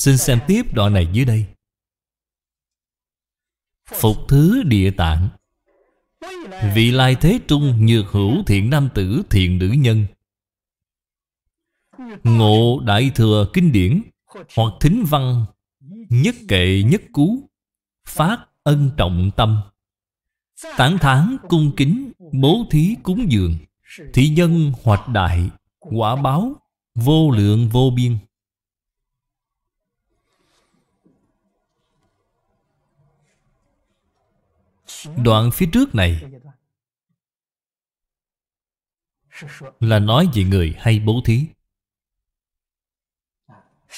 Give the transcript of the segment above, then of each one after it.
Xin xem tiếp đoạn này dưới đây Phục thứ địa tạng Vị lai thế trung nhược hữu thiện nam tử thiện nữ nhân Ngộ đại thừa kinh điển Hoặc thính văn Nhất kệ nhất cú Phát ân trọng tâm Tán thán cung kính Bố thí cúng dường Thị nhân hoạch đại Quả báo vô lượng vô biên Đoạn phía trước này Là nói về người hay bố thí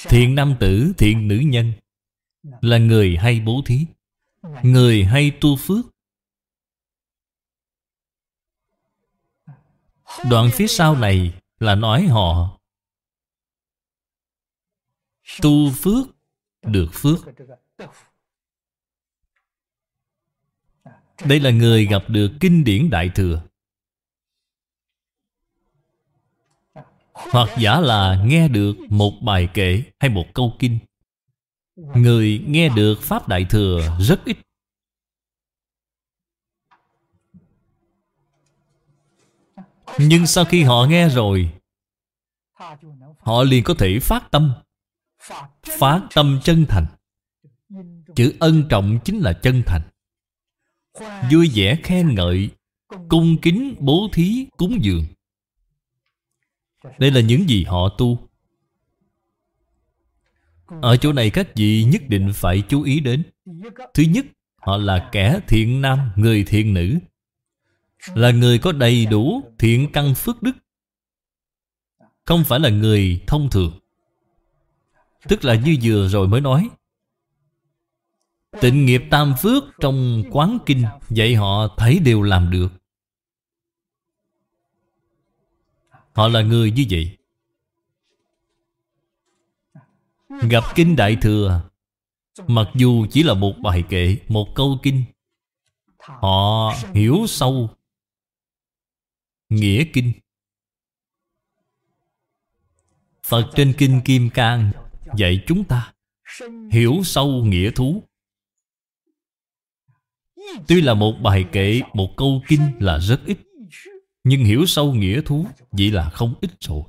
Thiện nam tử, thiện nữ nhân Là người hay bố thí Người hay tu phước Đoạn phía sau này là nói họ Tu phước được phước đây là người gặp được kinh điển Đại Thừa Hoặc giả là nghe được một bài kể hay một câu kinh Người nghe được Pháp Đại Thừa rất ít Nhưng sau khi họ nghe rồi Họ liền có thể phát tâm Phát tâm chân thành Chữ ân trọng chính là chân thành vui vẻ khen ngợi cung kính bố thí cúng dường đây là những gì họ tu ở chỗ này các vị nhất định phải chú ý đến thứ nhất họ là kẻ thiện nam người thiện nữ là người có đầy đủ thiện căn phước đức không phải là người thông thường tức là như vừa rồi mới nói Tịnh nghiệp tam phước trong quán kinh vậy họ thấy đều làm được Họ là người như vậy Gặp kinh Đại Thừa Mặc dù chỉ là một bài kệ Một câu kinh Họ hiểu sâu Nghĩa kinh Phật trên kinh Kim Cang Dạy chúng ta Hiểu sâu nghĩa thú Tuy là một bài kệ, một câu kinh là rất ít Nhưng hiểu sâu nghĩa thú Vậy là không ít rồi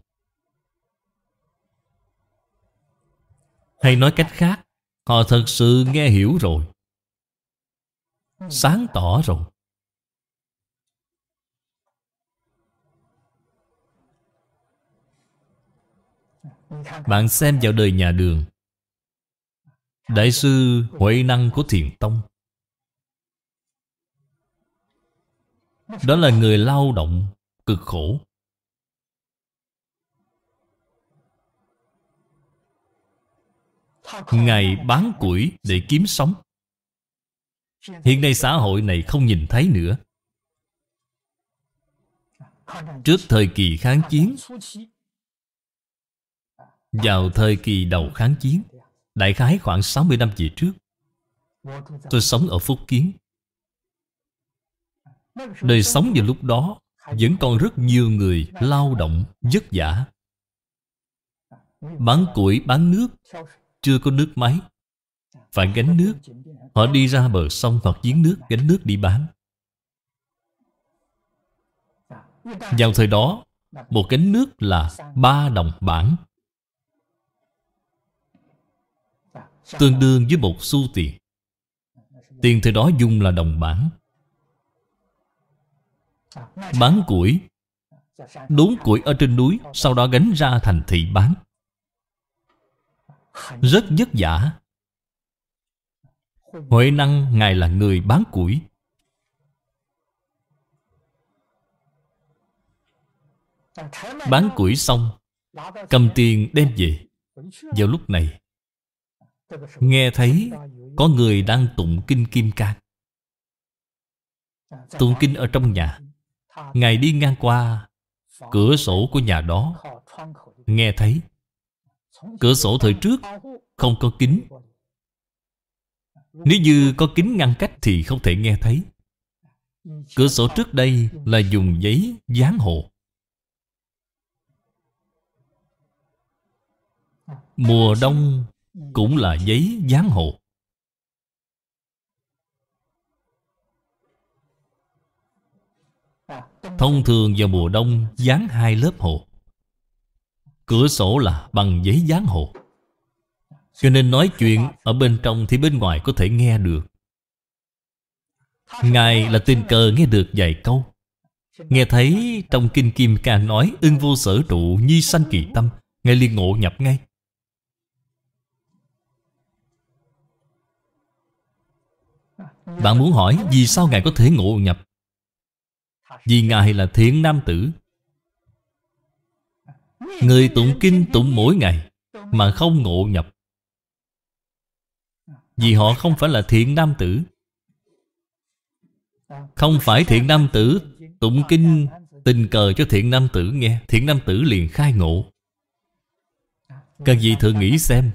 Hay nói cách khác Họ thật sự nghe hiểu rồi Sáng tỏ rồi Bạn xem vào đời nhà đường Đại sư Huệ Năng của Thiền Tông Đó là người lao động cực khổ ngày bán củi để kiếm sống Hiện nay xã hội này không nhìn thấy nữa Trước thời kỳ kháng chiến Vào thời kỳ đầu kháng chiến Đại khái khoảng 60 năm về trước Tôi sống ở Phúc Kiến Đời sống vào lúc đó Vẫn còn rất nhiều người lao động vất vả Bán củi, bán nước Chưa có nước máy Phải gánh nước Họ đi ra bờ sông hoặc giếng nước Gánh nước đi bán Vào thời đó Một gánh nước là ba đồng bảng Tương đương với một xu tiền Tiền thời đó dùng là đồng bảng Bán củi Đốn củi ở trên núi Sau đó gánh ra thành thị bán Rất vất vả Huệ năng Ngài là người bán củi Bán củi xong Cầm tiền đem về Vào lúc này Nghe thấy có người đang tụng kinh Kim Cang Tụng kinh ở trong nhà Ngài đi ngang qua cửa sổ của nhà đó Nghe thấy Cửa sổ thời trước không có kính Nếu như có kính ngăn cách thì không thể nghe thấy Cửa sổ trước đây là dùng giấy dán hộ Mùa đông cũng là giấy dán hộ Thông thường vào mùa đông dán hai lớp hồ. Cửa sổ là bằng giấy dán hồ. Cho nên nói chuyện ở bên trong thì bên ngoài có thể nghe được Ngài là tình cờ nghe được vài câu Nghe thấy trong Kinh Kim Ca nói Ưng vô sở trụ nhi sanh kỳ tâm Ngài liền ngộ nhập ngay Bạn muốn hỏi vì sao Ngài có thể ngộ nhập vì Ngài là thiện nam tử Người tụng kinh tụng mỗi ngày Mà không ngộ nhập Vì họ không phải là thiện nam tử Không phải thiện nam tử Tụng kinh tình cờ cho thiện nam tử nghe Thiện nam tử liền khai ngộ Cần gì thử nghĩ xem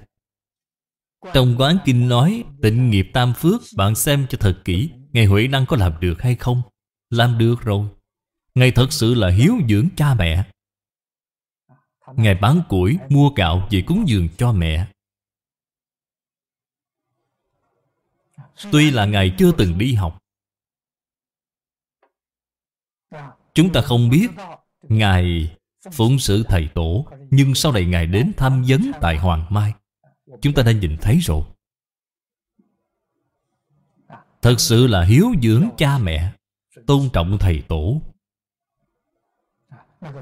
Trong quán kinh nói Tịnh nghiệp tam phước Bạn xem cho thật kỹ Ngày Huệ Năng có làm được hay không Làm được rồi Ngài thật sự là hiếu dưỡng cha mẹ Ngài bán củi mua gạo về cúng dường cho mẹ Tuy là Ngài chưa từng đi học Chúng ta không biết Ngài phụng sự thầy tổ Nhưng sau này Ngài đến tham vấn tại Hoàng Mai Chúng ta đã nhìn thấy rồi Thật sự là hiếu dưỡng cha mẹ Tôn trọng thầy tổ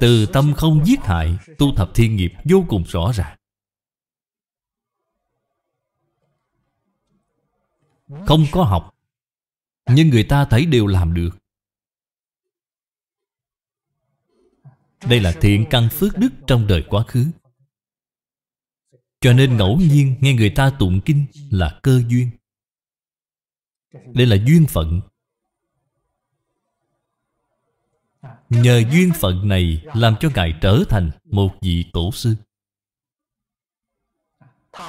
từ tâm không giết hại Tu thập thiên nghiệp vô cùng rõ ràng Không có học Nhưng người ta thấy đều làm được Đây là thiện căn phước đức trong đời quá khứ Cho nên ngẫu nhiên nghe người ta tụng kinh là cơ duyên Đây là duyên phận Nhờ duyên phận này Làm cho Ngài trở thành một vị tổ sư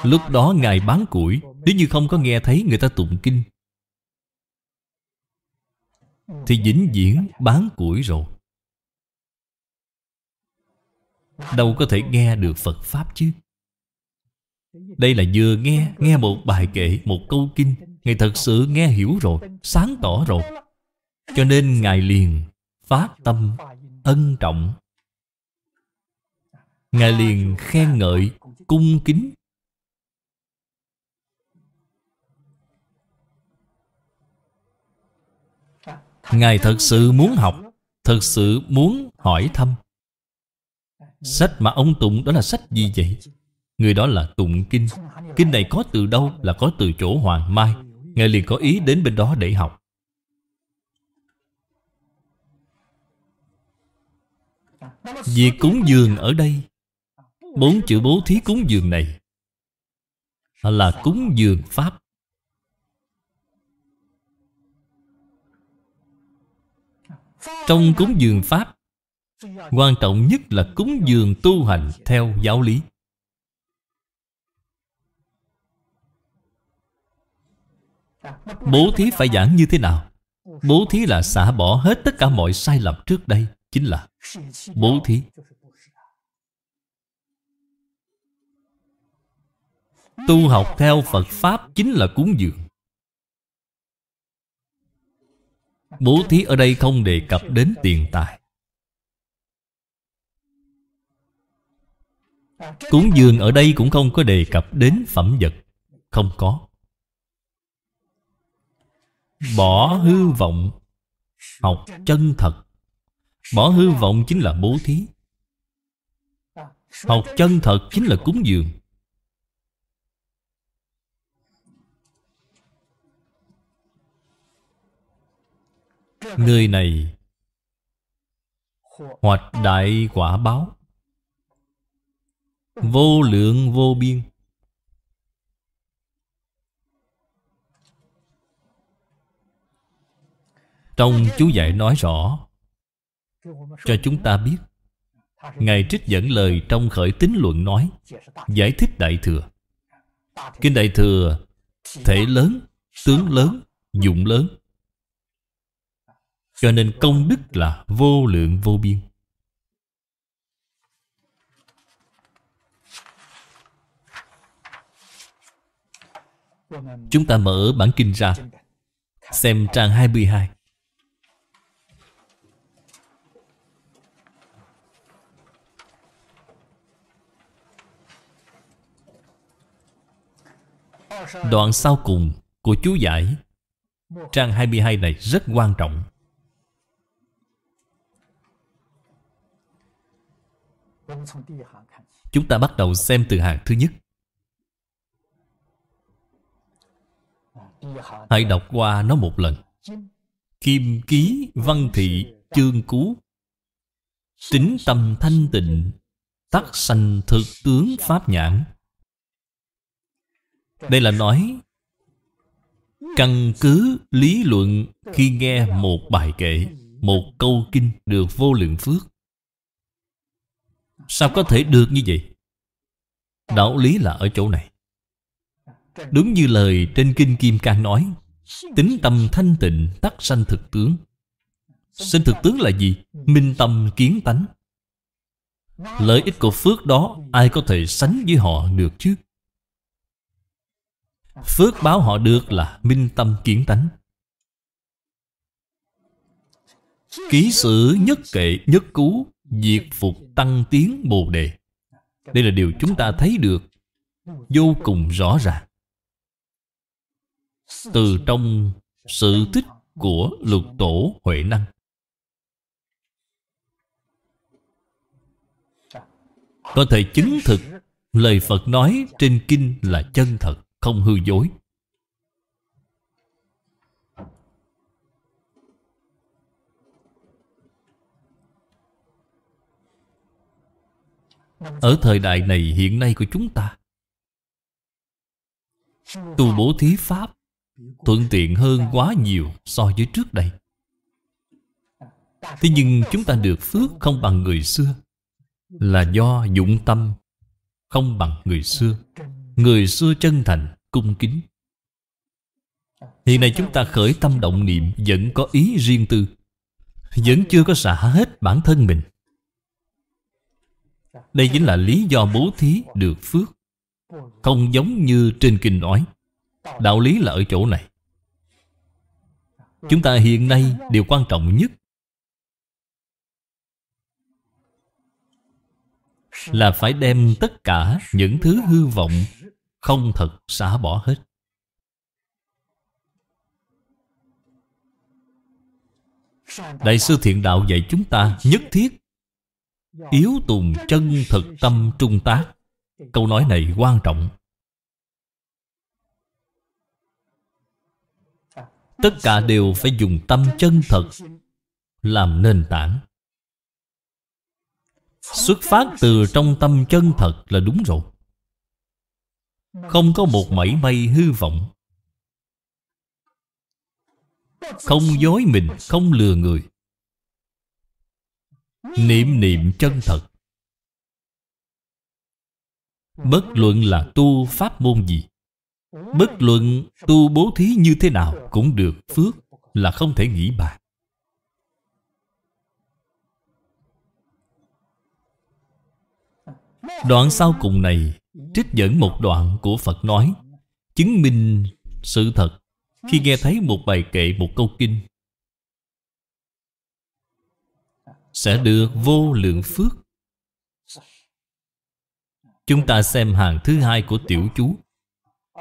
Lúc đó Ngài bán củi Nếu như không có nghe thấy người ta tụng kinh Thì vĩnh viễn bán củi rồi Đâu có thể nghe được Phật Pháp chứ Đây là vừa nghe Nghe một bài kệ, một câu kinh Ngài thật sự nghe hiểu rồi Sáng tỏ rồi Cho nên Ngài liền phát tâm ân trọng ngài liền khen ngợi cung kính ngài thật sự muốn học thật sự muốn hỏi thăm sách mà ông tụng đó là sách gì vậy người đó là tụng kinh kinh này có từ đâu là có từ chỗ hoàng mai ngài liền có ý đến bên đó để học Việc cúng dường ở đây Bốn chữ bố thí cúng dường này Là cúng dường Pháp Trong cúng dường Pháp Quan trọng nhất là cúng dường tu hành theo giáo lý Bố thí phải giảng như thế nào? Bố thí là xả bỏ hết tất cả mọi sai lầm trước đây Chính là bố thí tu học theo phật pháp chính là cúng dường bố thí ở đây không đề cập đến tiền tài cúng dường ở đây cũng không có đề cập đến phẩm vật không có bỏ hư vọng học chân thật Bỏ hư vọng chính là bố thí Học chân thật chính là cúng dường Người này Hoạch đại quả báo Vô lượng vô biên Trong chú dạy nói rõ cho chúng ta biết Ngài trích dẫn lời trong khởi tín luận nói Giải thích Đại Thừa Kinh Đại Thừa Thể lớn, tướng lớn, dụng lớn Cho nên công đức là vô lượng vô biên Chúng ta mở bản kinh ra Xem trang 22 Đoạn sau cùng của chú giải Trang 22 này rất quan trọng Chúng ta bắt đầu xem từ hàng thứ nhất Hãy đọc qua nó một lần Kim ký văn thị chương cú Tính tâm thanh tịnh Tắc sanh thực tướng pháp nhãn đây là nói Căn cứ lý luận khi nghe một bài kệ Một câu kinh được vô lượng phước Sao có thể được như vậy? Đạo lý là ở chỗ này Đúng như lời trên Kinh Kim Cang nói Tính tâm thanh tịnh tắc sanh thực tướng Sinh thực tướng là gì? Minh tâm kiến tánh Lợi ích của Phước đó Ai có thể sánh với họ được chứ? Phước báo họ được là minh tâm kiến tánh Ký sử nhất kệ nhất cú Diệt phục tăng tiến bồ đề Đây là điều chúng ta thấy được Vô cùng rõ ràng Từ trong sự tích của lục tổ Huệ Năng Có thể chứng thực lời Phật nói trên kinh là chân thật không hư dối. Ở thời đại này hiện nay của chúng ta Tu bố thí pháp Thuận tiện hơn quá nhiều so với trước đây Thế nhưng chúng ta được phước không bằng người xưa Là do dụng tâm Không bằng người xưa Người xưa chân thành, cung kính Hiện nay chúng ta khởi tâm động niệm Vẫn có ý riêng tư Vẫn chưa có xả hết bản thân mình Đây chính là lý do bố thí được phước Không giống như trên kinh nói Đạo lý là ở chỗ này Chúng ta hiện nay điều quan trọng nhất Là phải đem tất cả những thứ hư vọng không thật xả bỏ hết. Đại sư Thiện Đạo dạy chúng ta nhất thiết Yếu tùng chân thực tâm trung tác Câu nói này quan trọng Tất cả đều phải dùng tâm chân thật Làm nền tảng Xuất phát từ trong tâm chân thật là đúng rồi không có một mảy may hư vọng Không dối mình, không lừa người Niệm niệm chân thật Bất luận là tu pháp môn gì Bất luận tu bố thí như thế nào cũng được phước là không thể nghĩ bạc. Đoạn sau cùng này trích dẫn một đoạn của Phật nói chứng minh sự thật khi nghe thấy một bài kệ một câu kinh sẽ được vô lượng phước chúng ta xem hàng thứ hai của tiểu chú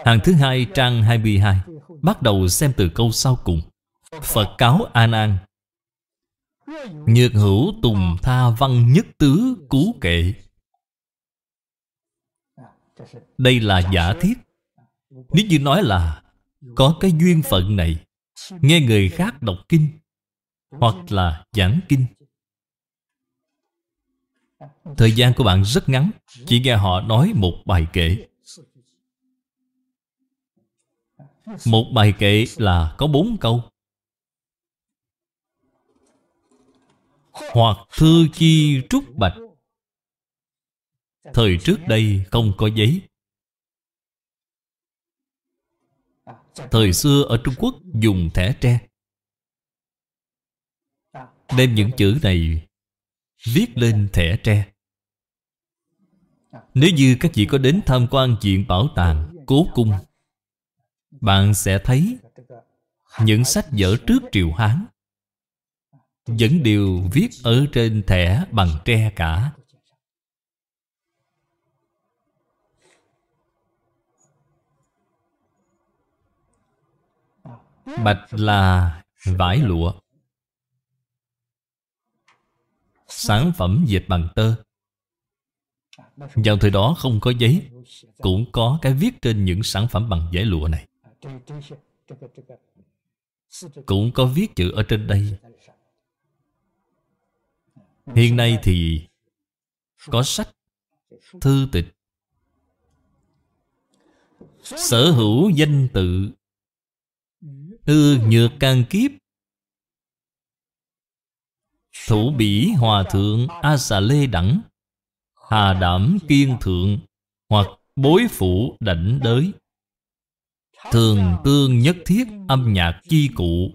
hàng thứ hai trang 22 bắt đầu xem từ câu sau cùng Phật cáo An An Nhược hữu tùng tha văn nhất tứ cú kệ đây là giả thiết Nếu như nói là Có cái duyên phận này Nghe người khác đọc kinh Hoặc là giảng kinh Thời gian của bạn rất ngắn Chỉ nghe họ nói một bài kệ Một bài kệ là có bốn câu Hoặc thư chi trúc bạch Thời trước đây không có giấy à, Thời xưa ở Trung Quốc dùng thẻ tre à, Đem những chữ này Viết lên thẻ tre à, Nếu như các vị có đến tham quan viện bảo tàng Cố cung Bạn sẽ thấy Những sách vở trước triều Hán Vẫn đều viết ở trên thẻ bằng tre cả Bạch là vải lụa Sản phẩm dệt bằng tơ Vào thời đó không có giấy Cũng có cái viết trên những sản phẩm bằng giấy lụa này Cũng có viết chữ ở trên đây Hiện nay thì Có sách Thư tịch Sở hữu danh tự ư nhược càng kiếp Thủ bỉ hòa thượng A xà lê đẳng Hà đảm kiên thượng Hoặc bối phủ đảnh đới Thường tương nhất thiết âm nhạc chi cụ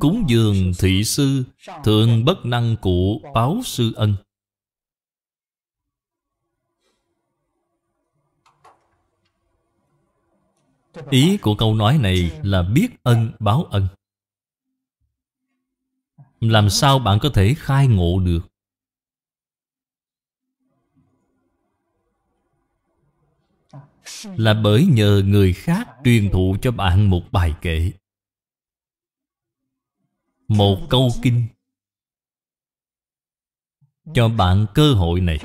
Cúng dường thị sư thường bất năng cụ báo sư ân Ý của câu nói này là biết ân báo ân Làm sao bạn có thể khai ngộ được Là bởi nhờ người khác truyền thụ cho bạn một bài kệ Một câu kinh Cho bạn cơ hội này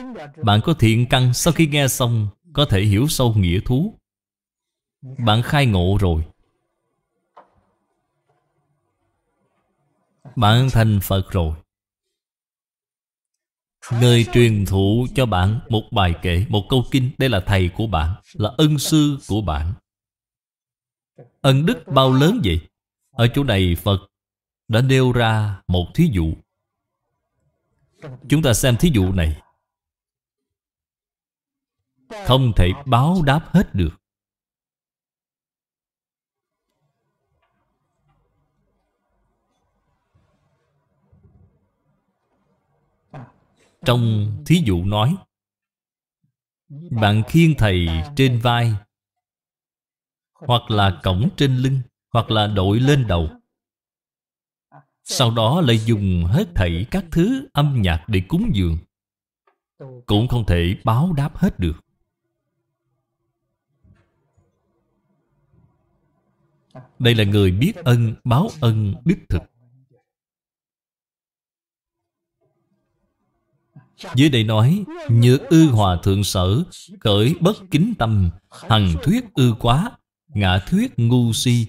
Bạn có thiện căn sau khi nghe xong Có thể hiểu sâu nghĩa thú bạn khai ngộ rồi bạn thành phật rồi Người truyền thụ cho bạn một bài kệ, một câu kinh Đây là thầy của bạn, là ân sư của bạn Ân đức bao lớn vậy? Ở chỗ này Phật đã nêu ra một thí dụ Chúng ta xem thí dụ này Không thể báo đáp hết được Trong thí dụ nói Bạn khiên thầy trên vai Hoặc là cổng trên lưng Hoặc là đội lên đầu Sau đó lại dùng hết thảy các thứ âm nhạc để cúng dường Cũng không thể báo đáp hết được Đây là người biết ân, báo ân, đích thực Dưới đây nói Nhược ư hòa thượng sở Khởi bất kính tâm Hằng thuyết ư quá Ngã thuyết ngu si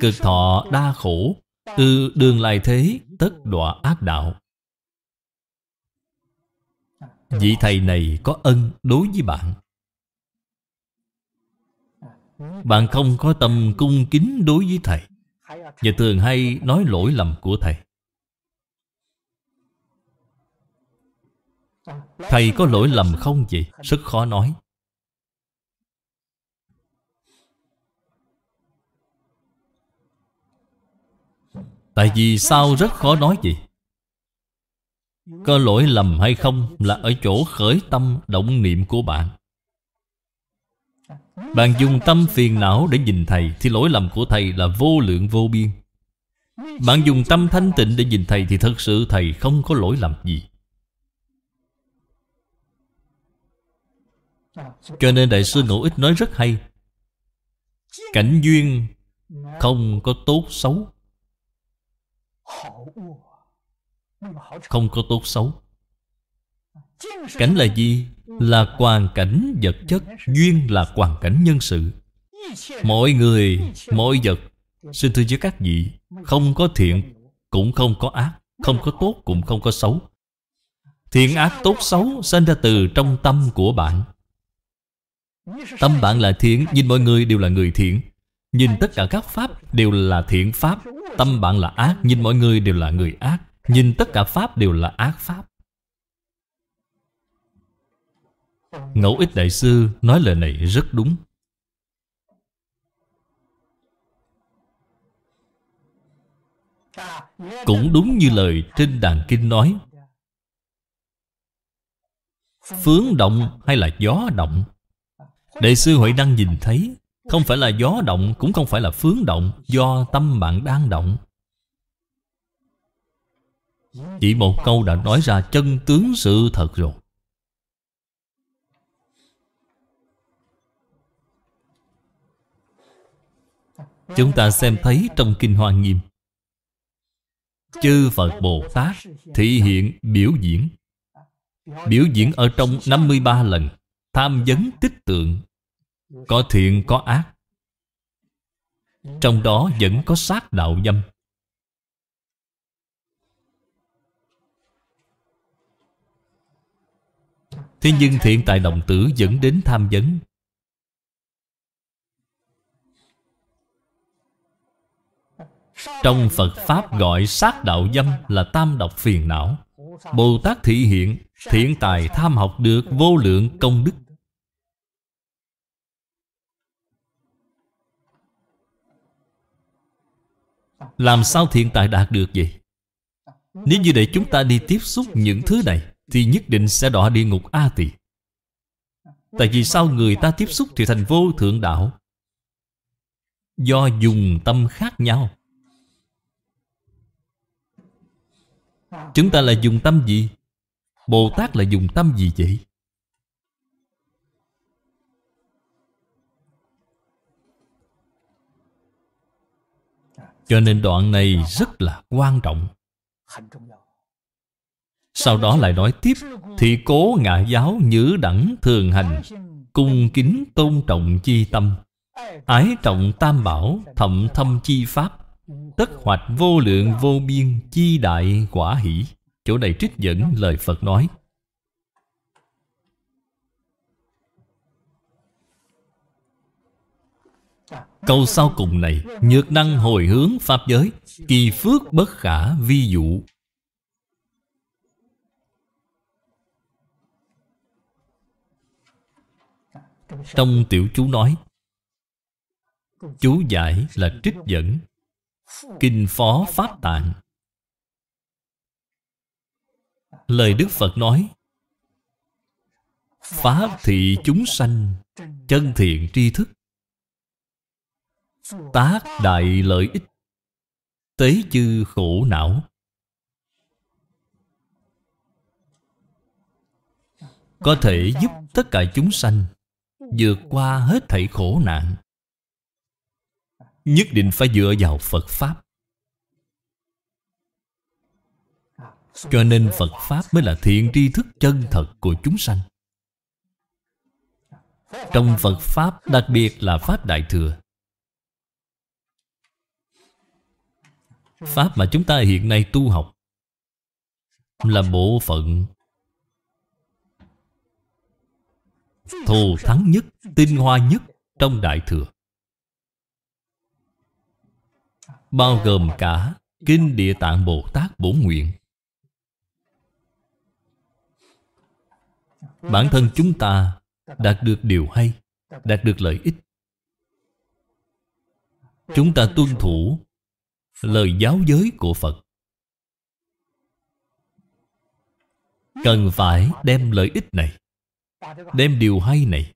Cực thọ đa khổ Từ đường lại thế tất đọa ác đạo Vị thầy này có ân đối với bạn Bạn không có tâm cung kính đối với thầy Và thường hay nói lỗi lầm của thầy Thầy có lỗi lầm không vậy? Rất khó nói Tại vì sao rất khó nói vậy? Có lỗi lầm hay không là ở chỗ khởi tâm động niệm của bạn Bạn dùng tâm phiền não để nhìn Thầy Thì lỗi lầm của Thầy là vô lượng vô biên Bạn dùng tâm thanh tịnh để nhìn Thầy Thì thật sự Thầy không có lỗi lầm gì Cho nên Đại sư Ngẫu Ích nói rất hay Cảnh duyên không có tốt xấu Không có tốt xấu Cảnh là gì? Là hoàn cảnh vật chất Duyên là hoàn cảnh nhân sự Mọi người, mọi vật Xin thưa với các vị Không có thiện, cũng không có ác Không có tốt, cũng không có xấu Thiện ác tốt xấu Sinh ra từ trong tâm của bạn Tâm bạn là thiện Nhìn mọi người đều là người thiện Nhìn tất cả các pháp đều là thiện pháp Tâm bạn là ác Nhìn mọi người đều là người ác Nhìn tất cả pháp đều là ác pháp Ngẫu ích đại sư nói lời này rất đúng Cũng đúng như lời trên đàn kinh nói Phướng động hay là gió động Đại sư Huệ năng nhìn thấy Không phải là gió động Cũng không phải là phướng động Do tâm bạn đang động Chỉ một câu đã nói ra chân tướng sự thật rồi Chúng ta xem thấy trong Kinh Hoa Nghiêm Chư Phật Bồ Tát thị hiện biểu diễn Biểu diễn ở trong 53 lần Tham vấn tích tượng có thiện có ác trong đó vẫn có sát đạo dâm thế nhưng thiện tài đồng tử dẫn đến tham vấn trong phật pháp gọi sát đạo dâm là tam độc phiền não bồ tát thị hiện thiện tài tham học được vô lượng công đức Làm sao thiện tài đạt được vậy? Nếu như để chúng ta đi tiếp xúc những thứ này Thì nhất định sẽ đọa địa ngục A tỳ Tại vì sao người ta tiếp xúc thì thành vô thượng đạo Do dùng tâm khác nhau Chúng ta là dùng tâm gì? Bồ Tát là dùng tâm gì vậy? Cho nên đoạn này rất là quan trọng Sau đó lại nói tiếp Thì cố ngạ giáo nhữ đẳng thường hành Cung kính tôn trọng chi tâm Ái trọng tam bảo thậm thâm chi pháp Tất hoạch vô lượng vô biên chi đại quả hỷ Chỗ này trích dẫn lời Phật nói Câu sau cùng này Nhược năng hồi hướng Pháp giới Kỳ phước bất khả vi dụ Trong tiểu chú nói Chú giải là trích dẫn Kinh phó Pháp tạng Lời Đức Phật nói Phá thị chúng sanh Chân thiện tri thức tác đại lợi ích tế chư khổ não có thể giúp tất cả chúng sanh vượt qua hết thảy khổ nạn nhất định phải dựa vào phật pháp cho nên phật pháp mới là thiện tri thức chân thật của chúng sanh trong phật pháp đặc biệt là pháp đại thừa Pháp mà chúng ta hiện nay tu học Là bộ phận Thù thắng nhất, tinh hoa nhất trong Đại Thừa Bao gồm cả Kinh Địa Tạng Bồ Tát Bổ Nguyện Bản thân chúng ta đạt được điều hay Đạt được lợi ích Chúng ta tuân thủ lời giáo giới của Phật Cần phải đem lợi ích này Đem điều hay này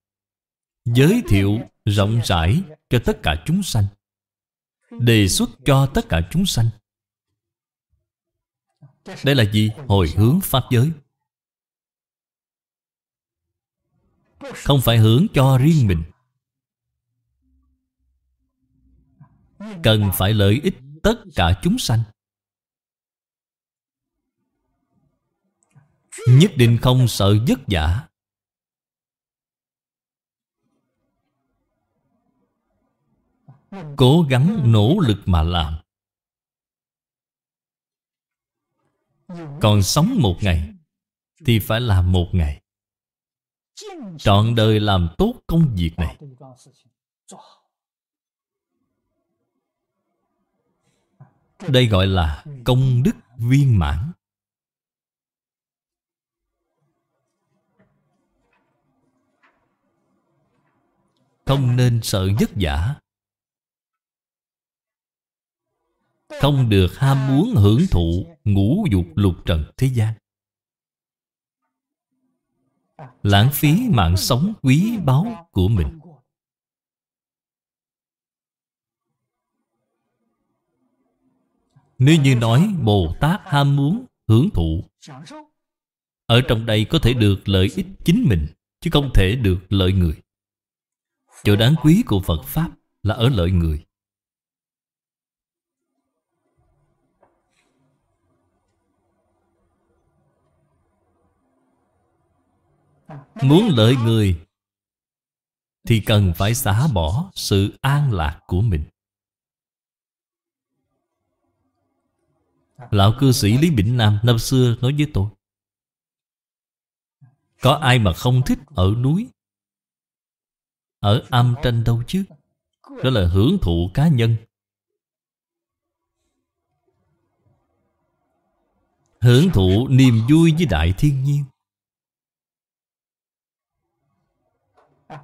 Giới thiệu rộng rãi cho tất cả chúng sanh Đề xuất cho tất cả chúng sanh Đây là gì? Hồi hướng Pháp giới Không phải hướng cho riêng mình Cần phải lợi ích tất cả chúng sanh nhất định không sợ vất vả cố gắng nỗ lực mà làm còn sống một ngày thì phải làm một ngày trọn đời làm tốt công việc này Đây gọi là công đức viên mãn Không nên sợ nhất giả Không được ham muốn hưởng thụ ngũ dục lục trần thế gian Lãng phí mạng sống quý báu của mình Nếu như nói Bồ Tát ham muốn hưởng thụ Ở trong đây có thể được lợi ích chính mình Chứ không thể được lợi người Chỗ đáng quý của Phật Pháp là ở lợi người Muốn lợi người Thì cần phải xả bỏ sự an lạc của mình Lão cư sĩ Lý Bỉnh Nam năm xưa nói với tôi Có ai mà không thích ở núi Ở âm tranh đâu chứ Đó là hưởng thụ cá nhân Hưởng thụ niềm vui với đại thiên nhiên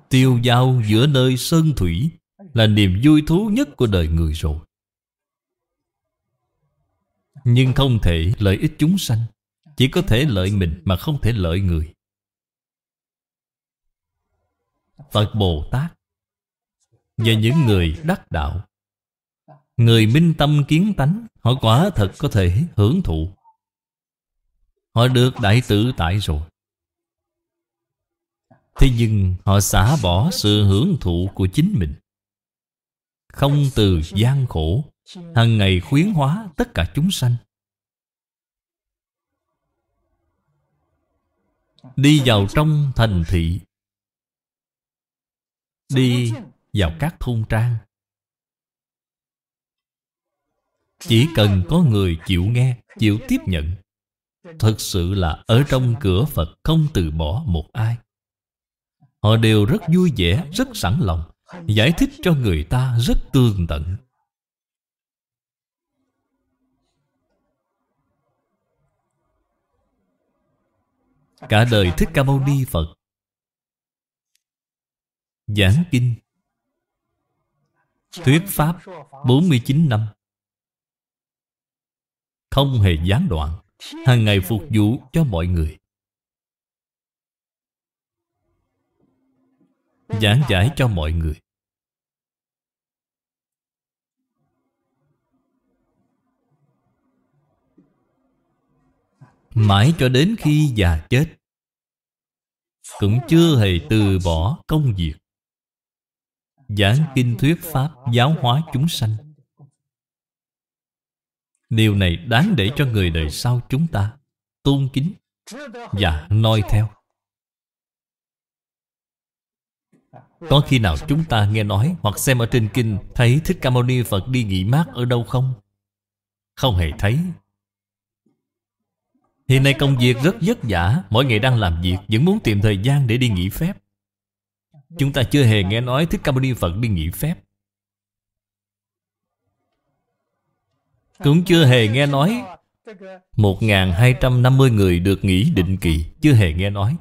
Tiêu giao giữa nơi sơn thủy Là niềm vui thú nhất của đời người rồi nhưng không thể lợi ích chúng sanh chỉ có thể lợi mình mà không thể lợi người phật bồ tát và những người đắc đạo người minh tâm kiến tánh họ quả thật có thể hưởng thụ họ được đại tự tại rồi thế nhưng họ xả bỏ sự hưởng thụ của chính mình không từ gian khổ hằng ngày khuyến hóa tất cả chúng sanh đi vào trong thành thị đi vào các thôn trang chỉ cần có người chịu nghe chịu tiếp nhận thật sự là ở trong cửa phật không từ bỏ một ai họ đều rất vui vẻ rất sẵn lòng giải thích cho người ta rất tương tận Cả đời Thích Ca Mâu Ni Phật Giảng Kinh Thuyết Pháp 49 năm Không hề gián đoạn hàng ngày phục vụ cho mọi người Giảng giải cho mọi người mãi cho đến khi già chết cũng chưa hề từ bỏ công việc giảng kinh thuyết pháp giáo hóa chúng sanh điều này đáng để cho người đời sau chúng ta tôn kính và noi theo có khi nào chúng ta nghe nói hoặc xem ở trên kinh thấy thích ca mâu ni phật đi nghỉ mát ở đâu không không hề thấy Hiện nay công việc rất vất vả Mỗi ngày đang làm việc Vẫn muốn tìm thời gian để đi nghỉ phép Chúng ta chưa hề nghe nói Thích Ca Mâu Ni Phật đi nghỉ phép Cũng chưa hề nghe nói 1.250 người được nghỉ định kỳ Chưa hề nghe nói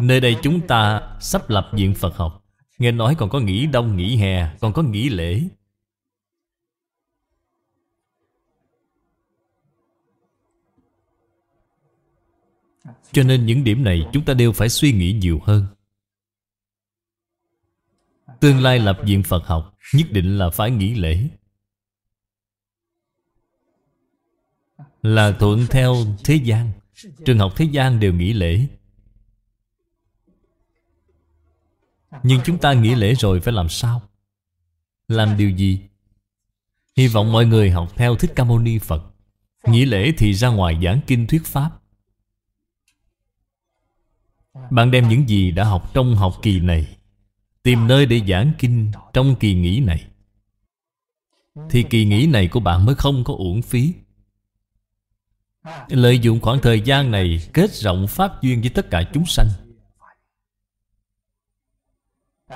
Nơi đây chúng ta sắp lập viện Phật học Nghe nói còn có nghỉ đông, nghỉ hè Còn có nghỉ lễ Cho nên những điểm này chúng ta đều phải suy nghĩ nhiều hơn Tương lai lập viện Phật học Nhất định là phải nghỉ lễ Là thuận theo thế gian Trường học thế gian đều nghỉ lễ Nhưng chúng ta nghỉ lễ rồi phải làm sao? Làm điều gì? Hy vọng mọi người học theo Thích Ca Mâu Ni Phật Nghỉ lễ thì ra ngoài giảng kinh thuyết Pháp bạn đem những gì đã học trong học kỳ này Tìm nơi để giảng kinh trong kỳ nghỉ này Thì kỳ nghỉ này của bạn mới không có uổng phí Lợi dụng khoảng thời gian này Kết rộng pháp duyên với tất cả chúng sanh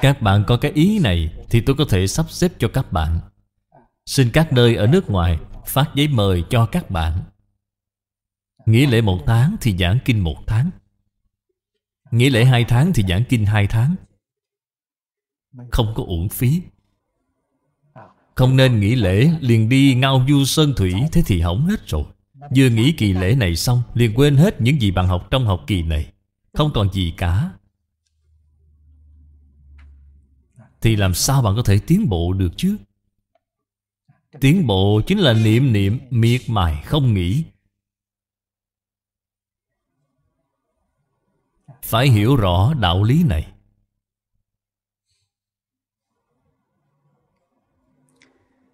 Các bạn có cái ý này Thì tôi có thể sắp xếp cho các bạn Xin các nơi ở nước ngoài Phát giấy mời cho các bạn Nghỉ lễ một tháng thì giảng kinh một tháng Nghỉ lễ hai tháng thì giảng kinh hai tháng Không có uổng phí Không nên nghỉ lễ liền đi ngao du sơn thủy Thế thì hỏng hết rồi Vừa nghỉ kỳ lễ này xong Liền quên hết những gì bạn học trong học kỳ này Không còn gì cả Thì làm sao bạn có thể tiến bộ được chứ Tiến bộ chính là niệm niệm miệt mài không nghỉ Phải hiểu rõ đạo lý này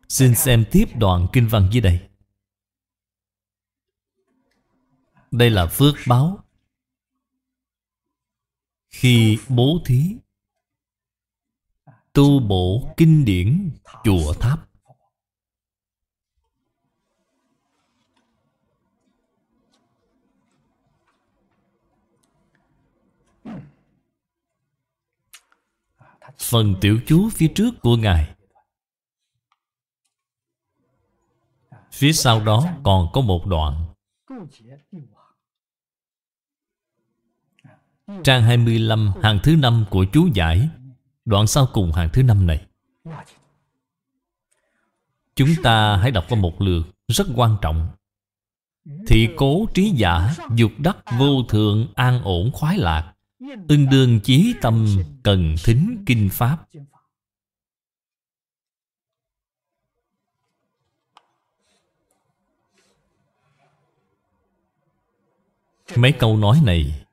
Xin xem tiếp đoạn kinh văn dưới đây Đây là phước báo Khi bố thí Tu bổ kinh điển chùa tháp phần tiểu chú phía trước của Ngài Phía sau đó còn có một đoạn Trang 25 hàng thứ năm của chú giải Đoạn sau cùng hàng thứ năm này Chúng ta hãy đọc qua một lượt Rất quan trọng Thị cố trí giả Dục đắc vô thượng an ổn khoái lạc Tương đương chí tâm cần thính kinh pháp Mấy câu nói này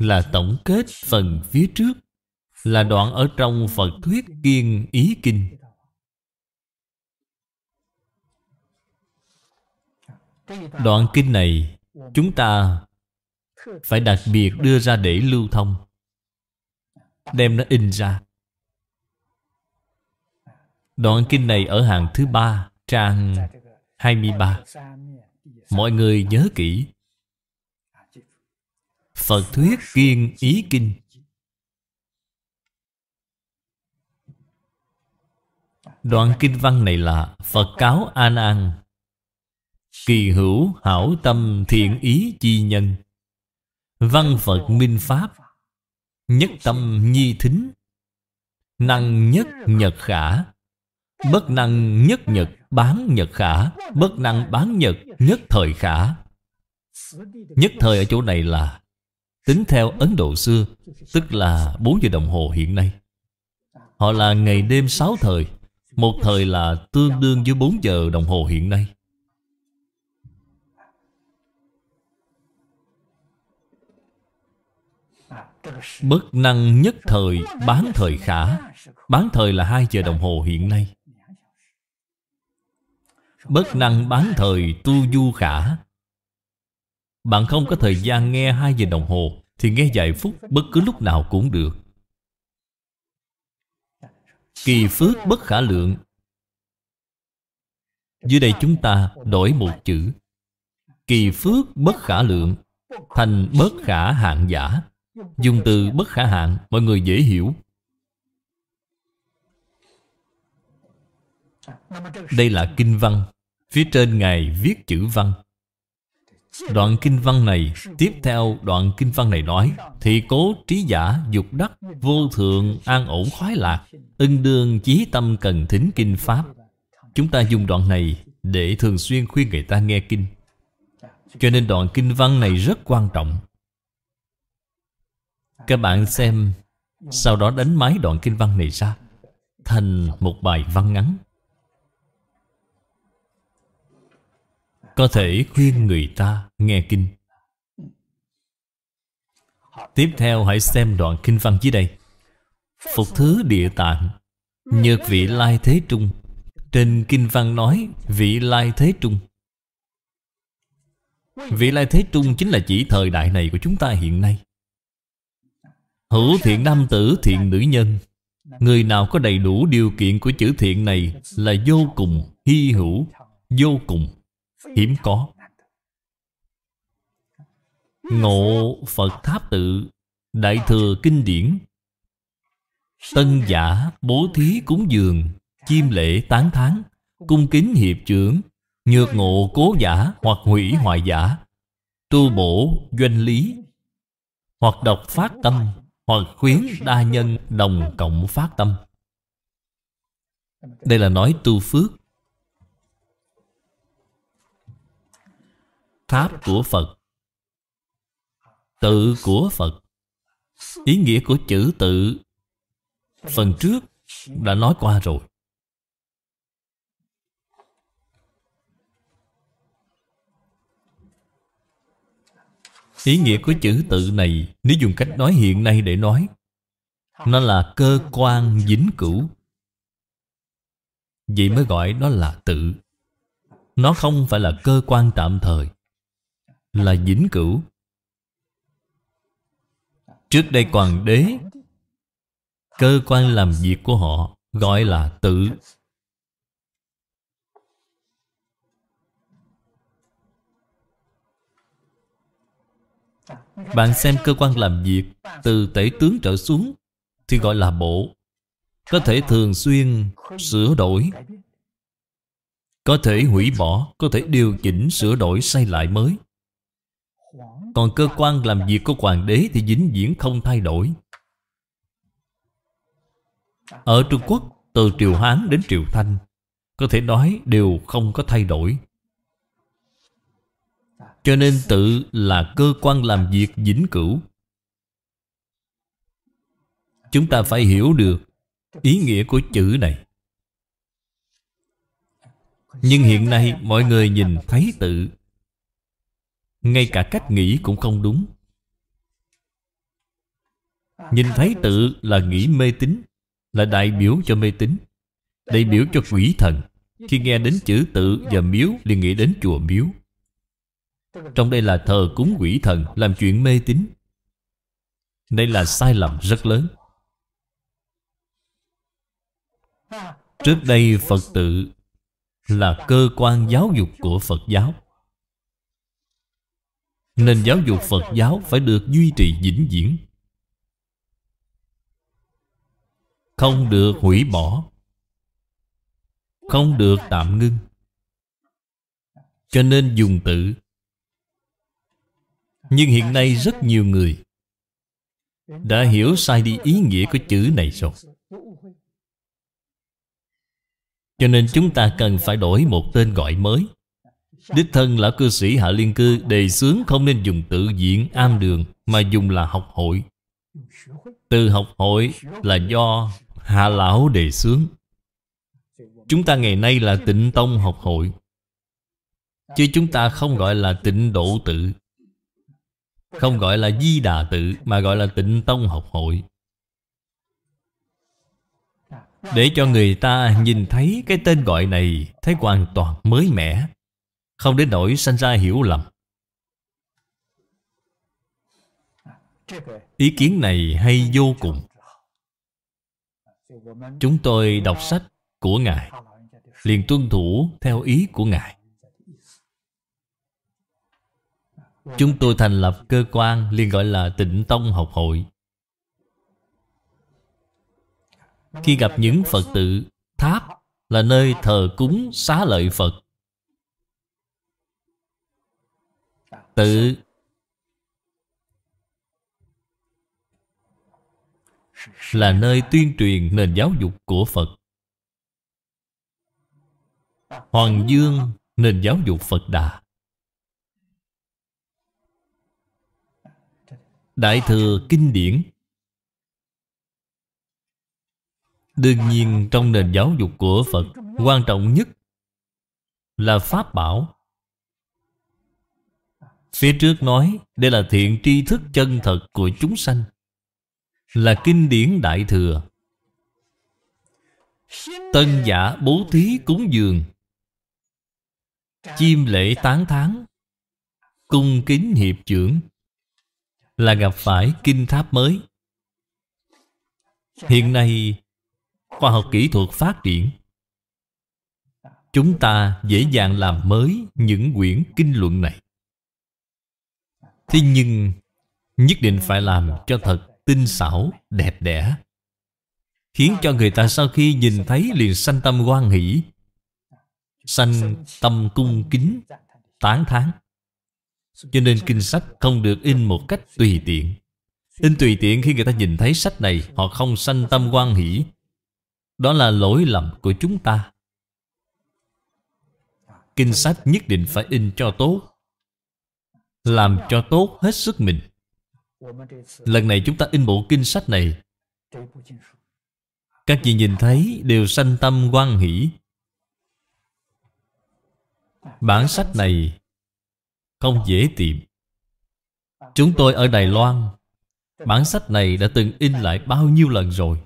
Là tổng kết phần phía trước Là đoạn ở trong Phật Thuyết Kiên Ý Kinh đoạn kinh này chúng ta phải đặc biệt đưa ra để lưu thông đem nó in ra đoạn kinh này ở hàng thứ ba trang 23 mọi người nhớ kỹ phật thuyết kiên ý kinh đoạn kinh văn này là phật cáo an an Kỳ hữu hảo tâm thiện ý chi nhân Văn Phật minh Pháp Nhất tâm nhi thính Năng nhất nhật khả Bất năng nhất nhật bán nhật khả Bất năng bán nhật nhất thời khả Nhất thời ở chỗ này là Tính theo Ấn Độ xưa Tức là 4 giờ đồng hồ hiện nay Họ là ngày đêm 6 thời Một thời là tương đương với 4 giờ đồng hồ hiện nay Bất năng nhất thời Bán thời khả Bán thời là hai giờ đồng hồ hiện nay Bất năng bán thời tu du khả Bạn không có thời gian nghe hai giờ đồng hồ Thì nghe vài phút bất cứ lúc nào cũng được Kỳ phước bất khả lượng Dưới đây chúng ta đổi một chữ Kỳ phước bất khả lượng Thành bất khả hạng giả Dùng từ bất khả hạn Mọi người dễ hiểu Đây là kinh văn Phía trên Ngài viết chữ văn Đoạn kinh văn này Tiếp theo đoạn kinh văn này nói Thì cố trí giả dục đắc Vô thượng an ổn khoái lạc Ưng đương chí tâm cần thính kinh pháp Chúng ta dùng đoạn này Để thường xuyên khuyên người ta nghe kinh Cho nên đoạn kinh văn này rất quan trọng các bạn xem Sau đó đánh máy đoạn kinh văn này ra Thành một bài văn ngắn Có thể khuyên người ta nghe kinh Tiếp theo hãy xem đoạn kinh văn dưới đây Phục thứ địa tạng Nhược vị lai thế trung Trên kinh văn nói Vị lai thế trung Vị lai thế trung chính là chỉ thời đại này của chúng ta hiện nay Hữu thiện nam tử thiện nữ nhân Người nào có đầy đủ điều kiện của chữ thiện này Là vô cùng hy hữu Vô cùng hiếm có Ngộ Phật Tháp Tự Đại Thừa Kinh Điển Tân giả bố thí cúng dường Chiêm lễ tán thán Cung kính hiệp trưởng Nhược ngộ cố giả hoặc hủy hoại giả Tu bổ doanh lý Hoặc đọc phát tâm hoặc khuyến đa nhân đồng cộng phát tâm đây là nói tu phước tháp của phật tự của phật ý nghĩa của chữ tự phần trước đã nói qua rồi Ý nghĩa của chữ tự này Nếu dùng cách nói hiện nay để nói Nó là cơ quan dính cửu Vậy mới gọi nó là tự Nó không phải là cơ quan tạm thời Là dính cửu Trước đây hoàng đế Cơ quan làm việc của họ Gọi là tự Bạn xem cơ quan làm việc Từ tể tướng trở xuống Thì gọi là bộ Có thể thường xuyên sửa đổi Có thể hủy bỏ Có thể điều chỉnh sửa đổi xây lại mới Còn cơ quan làm việc của hoàng đế Thì dính viễn không thay đổi Ở Trung Quốc Từ triều Hán đến triều Thanh Có thể nói đều không có thay đổi cho nên tự là cơ quan làm việc vĩnh cửu Chúng ta phải hiểu được ý nghĩa của chữ này Nhưng hiện nay mọi người nhìn thấy tự Ngay cả cách nghĩ cũng không đúng Nhìn thấy tự là nghĩ mê tín Là đại biểu cho mê tín Đại biểu cho quỷ thần Khi nghe đến chữ tự và miếu liền nghĩ đến chùa miếu trong đây là thờ cúng quỷ thần Làm chuyện mê tín Đây là sai lầm rất lớn Trước đây Phật tự Là cơ quan giáo dục của Phật giáo Nên giáo dục Phật giáo Phải được duy trì vĩnh viễn Không được hủy bỏ Không được tạm ngưng Cho nên dùng tự nhưng hiện nay rất nhiều người Đã hiểu sai đi ý nghĩa của chữ này rồi Cho nên chúng ta cần phải đổi một tên gọi mới Đích thân lão cư sĩ Hạ Liên Cư đề xướng không nên dùng tự diện am đường Mà dùng là học hội Từ học hội là do Hạ Lão đề xướng Chúng ta ngày nay là tịnh tông học hội Chứ chúng ta không gọi là tịnh độ tự không gọi là Di Đà Tự Mà gọi là Tịnh Tông Học Hội Để cho người ta nhìn thấy cái tên gọi này Thấy hoàn toàn mới mẻ Không đến nỗi sanh ra hiểu lầm Ý kiến này hay vô cùng Chúng tôi đọc sách của Ngài liền tuân thủ theo ý của Ngài Chúng tôi thành lập cơ quan liên gọi là tịnh tông học hội Khi gặp những Phật tử Tháp là nơi thờ cúng xá lợi Phật Tự Là nơi tuyên truyền nền giáo dục của Phật Hoàng Dương nền giáo dục Phật Đà Đại thừa kinh điển Đương nhiên trong nền giáo dục của Phật Quan trọng nhất là Pháp bảo Phía trước nói Đây là thiện tri thức chân thật của chúng sanh Là kinh điển đại thừa Tân giả bố thí cúng dường Chim lễ tán tháng Cung kính hiệp trưởng là gặp phải kinh tháp mới. Hiện nay, khoa học kỹ thuật phát triển chúng ta dễ dàng làm mới những quyển kinh luận này. Thế nhưng, nhất định phải làm cho thật tinh xảo, đẹp đẽ. Khiến cho người ta sau khi nhìn thấy liền sanh tâm quan hỷ, sanh tâm cung kính, tán thán. Cho nên kinh sách không được in một cách tùy tiện In tùy tiện khi người ta nhìn thấy sách này Họ không sanh tâm quan hỷ Đó là lỗi lầm của chúng ta Kinh sách nhất định phải in cho tốt Làm cho tốt hết sức mình Lần này chúng ta in bộ kinh sách này Các vị nhìn thấy đều sanh tâm quan hỷ Bản sách này không dễ tìm Chúng tôi ở Đài Loan Bản sách này đã từng in lại bao nhiêu lần rồi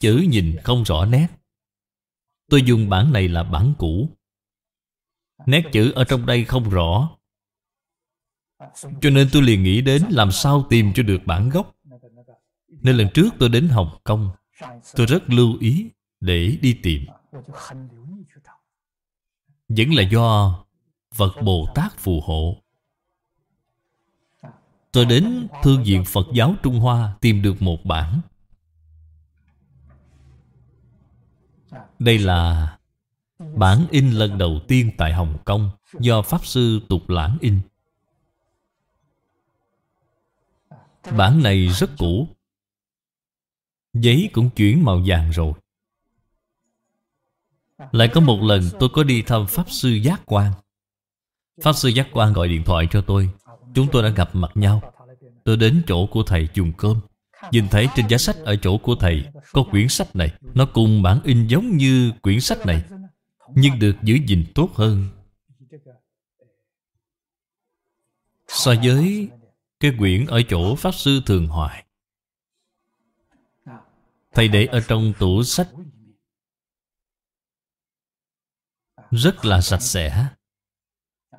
Chữ nhìn không rõ nét Tôi dùng bản này là bản cũ Nét chữ ở trong đây không rõ Cho nên tôi liền nghĩ đến làm sao tìm cho được bản gốc Nên lần trước tôi đến Hồng Kông Tôi rất lưu ý để đi tìm Vẫn là do Phật Bồ Tát phù hộ Tôi đến thư viện Phật giáo Trung Hoa Tìm được một bản Đây là bản in lần đầu tiên tại Hồng Kông Do Pháp Sư Tục Lãng in Bản này rất cũ Giấy cũng chuyển màu vàng rồi Lại có một lần tôi có đi thăm Pháp Sư Giác Quan Pháp sư giác quan gọi điện thoại cho tôi Chúng tôi đã gặp mặt nhau Tôi đến chỗ của thầy dùng cơm Nhìn thấy trên giá sách ở chỗ của thầy Có quyển sách này Nó cùng bản in giống như quyển sách này Nhưng được giữ gìn tốt hơn So với cái quyển ở chỗ Pháp Sư Thường Hoài Thầy để ở trong tủ sách Rất là sạch sẽ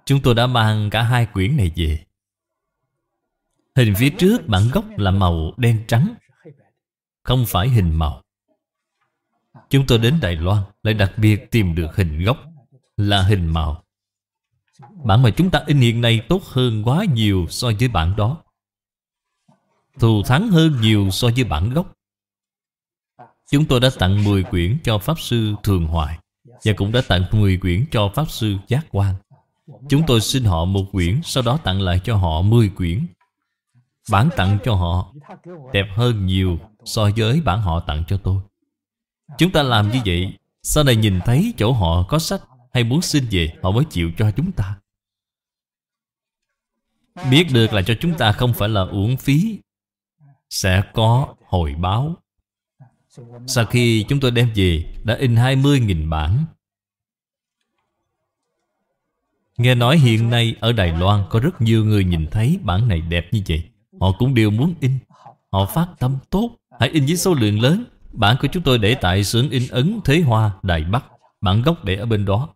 Chúng tôi đã mang cả hai quyển này về Hình phía trước bản gốc là màu đen trắng Không phải hình màu Chúng tôi đến Đài Loan Lại đặc biệt tìm được hình gốc Là hình màu Bản mà chúng ta in hiện nay tốt hơn quá nhiều so với bản đó Thù thắng hơn nhiều so với bản gốc Chúng tôi đã tặng 10 quyển cho Pháp Sư Thường Hoài Và cũng đã tặng 10 quyển cho Pháp Sư Giác Quan Chúng tôi xin họ một quyển Sau đó tặng lại cho họ 10 quyển Bản tặng cho họ Đẹp hơn nhiều so với bản họ tặng cho tôi Chúng ta làm như vậy Sau này nhìn thấy chỗ họ có sách Hay muốn xin về họ mới chịu cho chúng ta Biết được là cho chúng ta không phải là uổng phí Sẽ có hồi báo Sau khi chúng tôi đem về Đã in 20.000 bản Nghe nói hiện nay ở Đài Loan có rất nhiều người nhìn thấy bản này đẹp như vậy. Họ cũng đều muốn in. Họ phát tâm tốt. Hãy in với số lượng lớn. Bản của chúng tôi để tại xưởng in ấn Thế Hoa, Đài Bắc. Bản gốc để ở bên đó.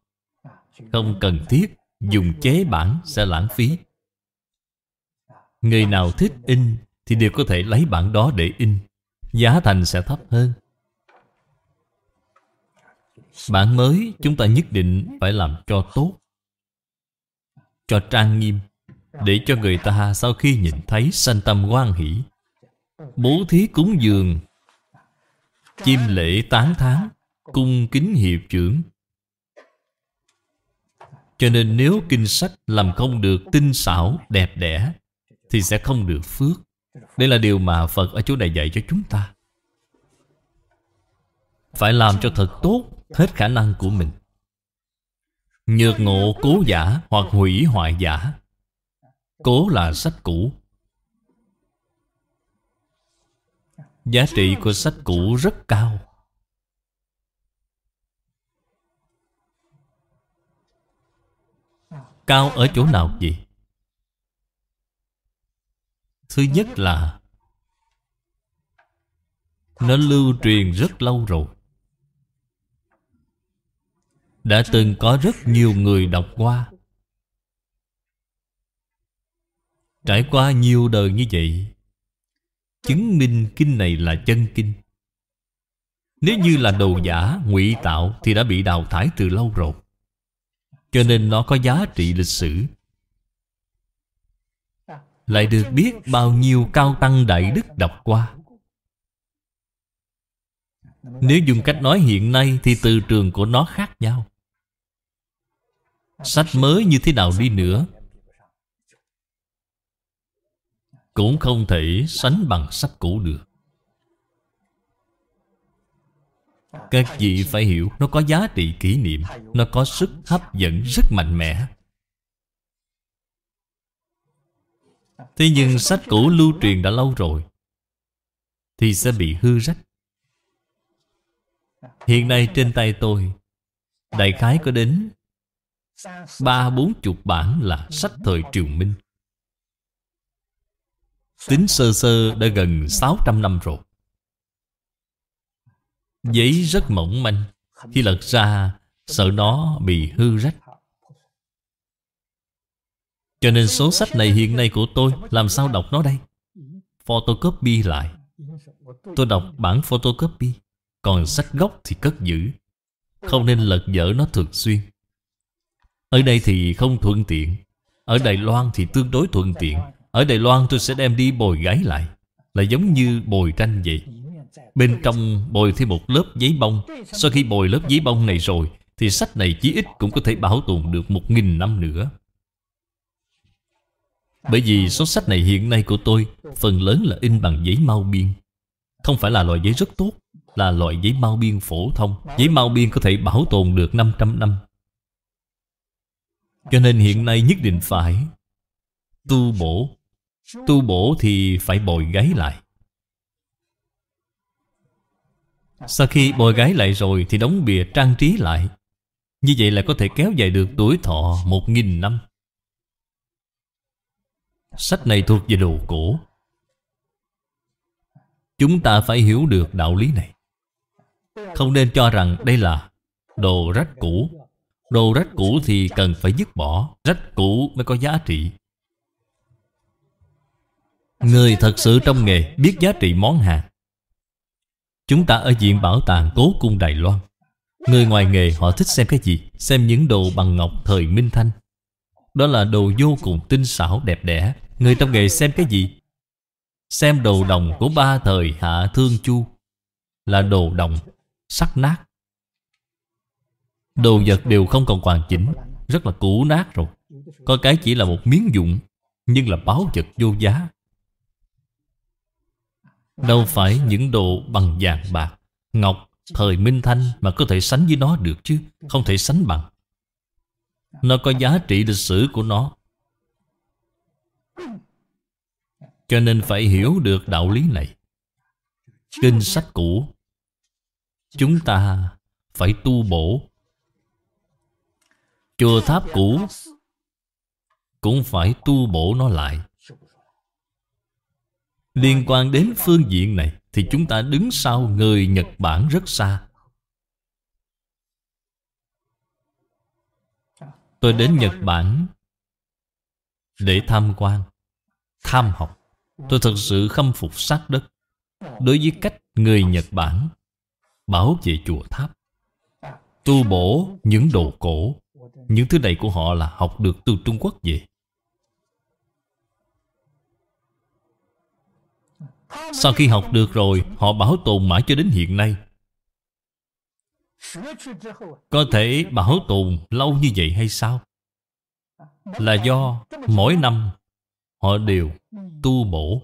Không cần thiết dùng chế bản sẽ lãng phí. Người nào thích in thì đều có thể lấy bản đó để in. Giá thành sẽ thấp hơn. Bản mới chúng ta nhất định phải làm cho tốt cho trang nghiêm để cho người ta sau khi nhìn thấy sanh tâm hoan hỷ bố thí cúng dường chim lễ tán tháng cung kính hiệp trưởng cho nên nếu kinh sách làm không được tinh xảo đẹp đẽ thì sẽ không được phước đây là điều mà phật ở chỗ này dạy cho chúng ta phải làm cho thật tốt hết khả năng của mình Nhược ngộ cố giả hoặc hủy hoại giả Cố là sách cũ Giá trị của sách cũ rất cao Cao ở chỗ nào vậy? Thứ nhất là Nó lưu truyền rất lâu rồi đã từng có rất nhiều người đọc qua Trải qua nhiều đời như vậy Chứng minh kinh này là chân kinh Nếu như là đồ giả, ngụy tạo Thì đã bị đào thải từ lâu rồi Cho nên nó có giá trị lịch sử Lại được biết bao nhiêu cao tăng đại đức đọc qua Nếu dùng cách nói hiện nay Thì từ trường của nó khác nhau Sách mới như thế nào đi nữa Cũng không thể sánh bằng sách cũ được Các vị phải hiểu Nó có giá trị kỷ niệm Nó có sức hấp dẫn rất mạnh mẽ Thế nhưng sách cũ lưu truyền đã lâu rồi Thì sẽ bị hư rách Hiện nay trên tay tôi Đại khái có đến Ba bốn chục bản là sách thời triều Minh Tính sơ sơ đã gần sáu trăm năm rồi Giấy rất mỏng manh Khi lật ra sợ nó bị hư rách Cho nên số sách này hiện nay của tôi Làm sao đọc nó đây Photocopy lại Tôi đọc bản photocopy Còn sách gốc thì cất giữ Không nên lật dở nó thường xuyên ở đây thì không thuận tiện Ở Đài Loan thì tương đối thuận tiện Ở Đài Loan tôi sẽ đem đi bồi gái lại Là giống như bồi tranh vậy Bên trong bồi thêm một lớp giấy bông Sau khi bồi lớp giấy bông này rồi Thì sách này chí ít cũng có thể bảo tồn được một nghìn năm nữa Bởi vì số sách này hiện nay của tôi Phần lớn là in bằng giấy mau biên Không phải là loại giấy rất tốt Là loại giấy mau biên phổ thông Giấy mau biên có thể bảo tồn được 500 năm cho nên hiện nay nhất định phải tu bổ Tu bổ thì phải bồi gáy lại Sau khi bồi gáy lại rồi Thì đóng bìa trang trí lại Như vậy là có thể kéo dài được tuổi thọ Một nghìn năm Sách này thuộc về đồ cổ Chúng ta phải hiểu được đạo lý này Không nên cho rằng đây là đồ rách cũ Đồ rách cũ thì cần phải dứt bỏ Rách cũ mới có giá trị Người thật sự trong nghề biết giá trị món hàng Chúng ta ở viện bảo tàng cố cung Đài Loan Người ngoài nghề họ thích xem cái gì? Xem những đồ bằng ngọc thời Minh Thanh Đó là đồ vô cùng tinh xảo đẹp đẽ Người trong nghề xem cái gì? Xem đồ đồng của ba thời Hạ Thương Chu Là đồ đồng, sắc nát Đồ vật đều không còn hoàn chỉnh Rất là cũ nát rồi Có cái chỉ là một miếng dụng Nhưng là báo vật vô giá Đâu phải những đồ bằng vàng bạc Ngọc, thời Minh Thanh Mà có thể sánh với nó được chứ Không thể sánh bằng Nó có giá trị lịch sử của nó Cho nên phải hiểu được đạo lý này Kinh sách cũ Chúng ta phải tu bổ Chùa tháp cũ Cũng phải tu bổ nó lại Liên quan đến phương diện này Thì chúng ta đứng sau người Nhật Bản rất xa Tôi đến Nhật Bản Để tham quan Tham học Tôi thật sự khâm phục sát đất Đối với cách người Nhật Bản Bảo vệ chùa tháp Tu bổ những đồ cổ những thứ này của họ là học được từ Trung Quốc về Sau khi học được rồi Họ bảo tồn mãi cho đến hiện nay Có thể bảo tồn lâu như vậy hay sao? Là do mỗi năm Họ đều tu bổ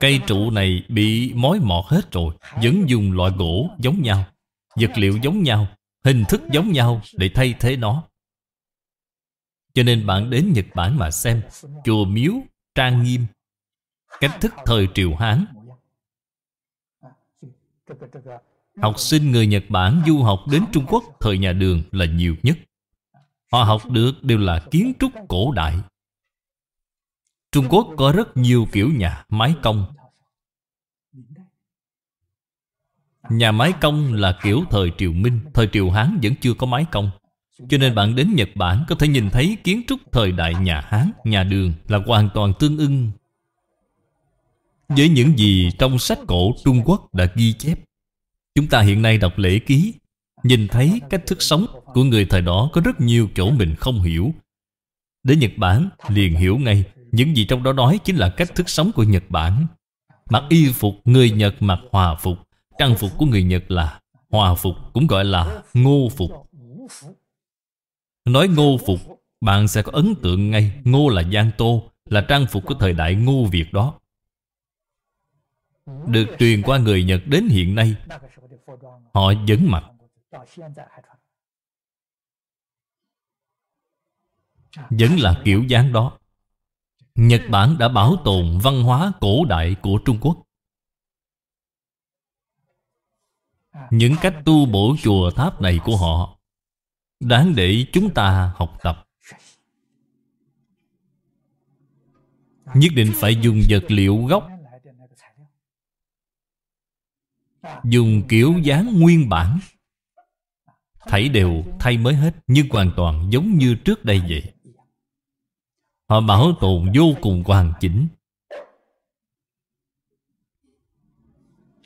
Cây trụ này bị mối mọt hết rồi Vẫn dùng loại gỗ giống nhau Vật liệu giống nhau Hình thức giống nhau để thay thế nó Cho nên bạn đến Nhật Bản mà xem Chùa miếu trang nghiêm Cách thức thời triều Hán Học sinh người Nhật Bản du học đến Trung Quốc thời nhà đường là nhiều nhất Họ học được đều là kiến trúc cổ đại Trung Quốc có rất nhiều kiểu nhà mái công. Nhà mái công là kiểu thời triều Minh Thời triều Hán vẫn chưa có mái công. Cho nên bạn đến Nhật Bản có thể nhìn thấy kiến trúc thời đại nhà Hán, nhà đường là hoàn toàn tương ưng với những gì trong sách cổ Trung Quốc đã ghi chép Chúng ta hiện nay đọc lễ ký Nhìn thấy cách thức sống của người thời đó có rất nhiều chỗ mình không hiểu Đến Nhật Bản liền hiểu ngay những gì trong đó nói chính là cách thức sống của Nhật Bản Mặc y phục người Nhật mặc hòa phục Trang phục của người Nhật là hòa phục Cũng gọi là ngô phục Nói ngô phục Bạn sẽ có ấn tượng ngay Ngô là Giang Tô Là trang phục của thời đại ngô Việt đó Được truyền qua người Nhật đến hiện nay Họ vẫn mặc Vẫn là kiểu dáng đó Nhật Bản đã bảo tồn văn hóa cổ đại của Trung Quốc Những cách tu bổ chùa tháp này của họ Đáng để chúng ta học tập Nhất định phải dùng vật liệu gốc Dùng kiểu dáng nguyên bản Thảy đều thay mới hết Nhưng hoàn toàn giống như trước đây vậy Họ bảo tồn vô cùng hoàn chỉnh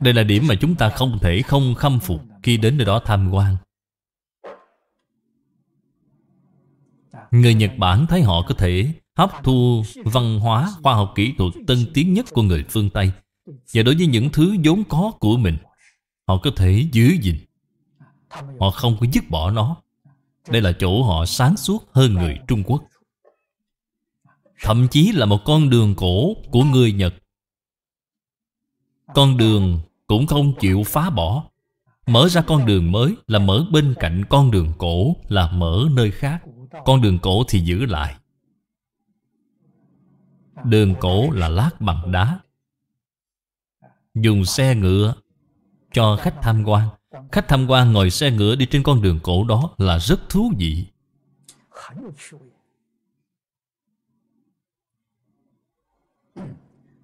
Đây là điểm mà chúng ta không thể không khâm phục Khi đến nơi đó tham quan Người Nhật Bản thấy họ có thể hấp thu văn hóa, khoa học kỹ thuật tân tiến nhất của người phương Tây Và đối với những thứ vốn có của mình Họ có thể giữ gìn Họ không có dứt bỏ nó Đây là chỗ họ sáng suốt hơn người Trung Quốc Thậm chí là một con đường cổ của người Nhật Con đường cũng không chịu phá bỏ Mở ra con đường mới là mở bên cạnh con đường cổ Là mở nơi khác Con đường cổ thì giữ lại Đường cổ là lát bằng đá Dùng xe ngựa cho khách tham quan Khách tham quan ngồi xe ngựa đi trên con đường cổ đó là rất thú vị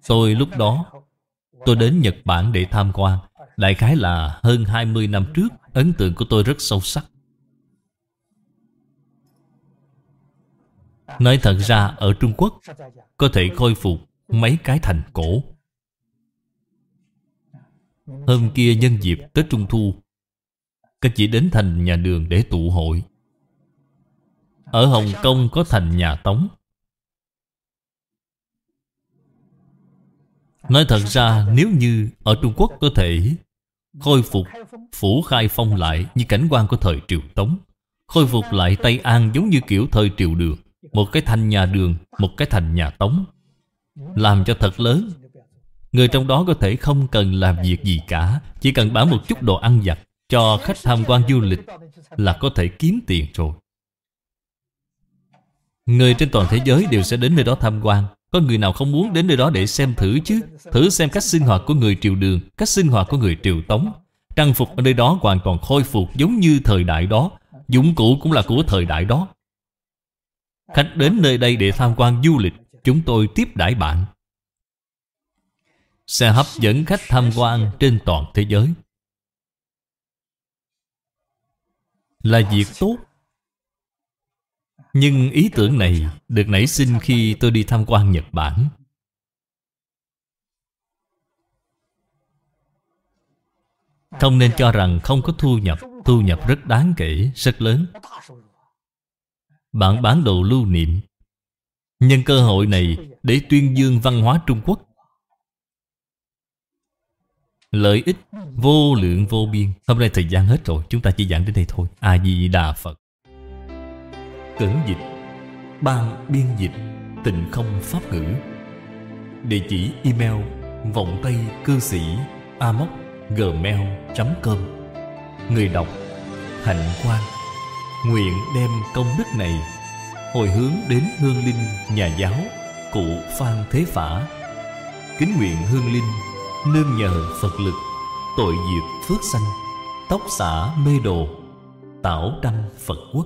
Tôi lúc đó Tôi đến Nhật Bản để tham quan Đại khái là hơn 20 năm trước Ấn tượng của tôi rất sâu sắc Nói thật ra ở Trung Quốc Có thể khôi phục mấy cái thành cổ Hôm kia nhân dịp Tết Trung Thu Các chỉ đến thành nhà đường để tụ hội Ở Hồng Kông có thành nhà Tống Nói thật ra nếu như ở Trung Quốc có thể khôi phục phủ khai phong lại như cảnh quan của thời triều Tống Khôi phục lại Tây An giống như kiểu thời triều đường Một cái thành nhà đường, một cái thành nhà Tống Làm cho thật lớn Người trong đó có thể không cần làm việc gì cả Chỉ cần bán một chút đồ ăn vặt cho khách tham quan du lịch là có thể kiếm tiền rồi. Người trên toàn thế giới đều sẽ đến nơi đó tham quan có người nào không muốn đến nơi đó để xem thử chứ Thử xem cách sinh hoạt của người triều đường Cách sinh hoạt của người triều tống Trang phục ở nơi đó hoàn toàn khôi phục giống như thời đại đó Dụng cụ cũng là của thời đại đó Khách đến nơi đây để tham quan du lịch Chúng tôi tiếp đãi bạn xe hấp dẫn khách tham quan trên toàn thế giới Là việc tốt nhưng ý tưởng này được nảy sinh khi tôi đi tham quan Nhật Bản Không nên cho rằng không có thu nhập Thu nhập rất đáng kể, rất lớn Bạn bán đồ lưu niệm Nhân cơ hội này để tuyên dương văn hóa Trung Quốc Lợi ích vô lượng vô biên Hôm nay thời gian hết rồi Chúng ta chỉ giảng đến đây thôi A-di-đà Phật cẩn dịch ban biên dịch tịnh không pháp ngữ địa chỉ email vòng tay cư sĩ amoc gmail com người đọc hạnh quan nguyện đem công đức này hồi hướng đến hương linh nhà giáo cụ phan thế phả kính nguyện hương linh nương nhờ phật lực tội diệt phước sanh tóc xả mê đồ tảo đăng phật quốc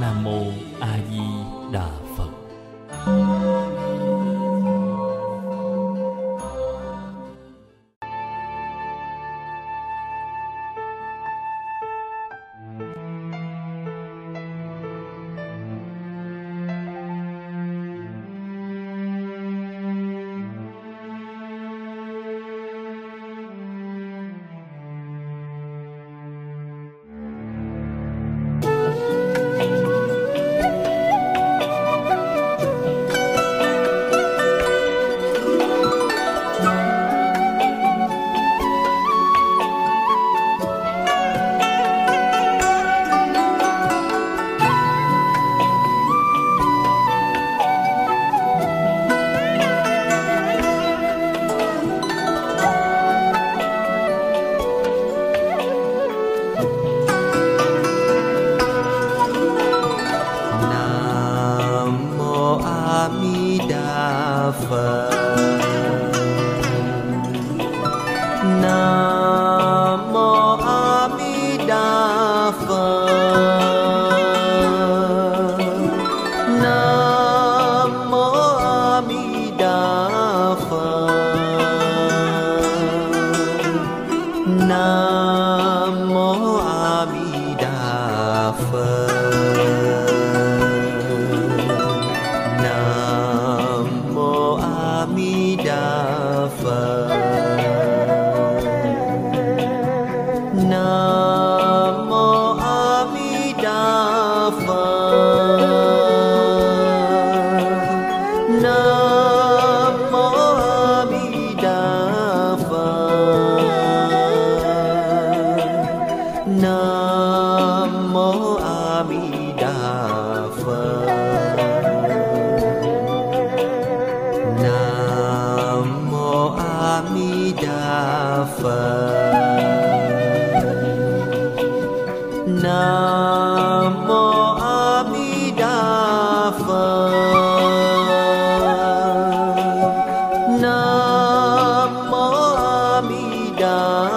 nam mô a di đà phật đó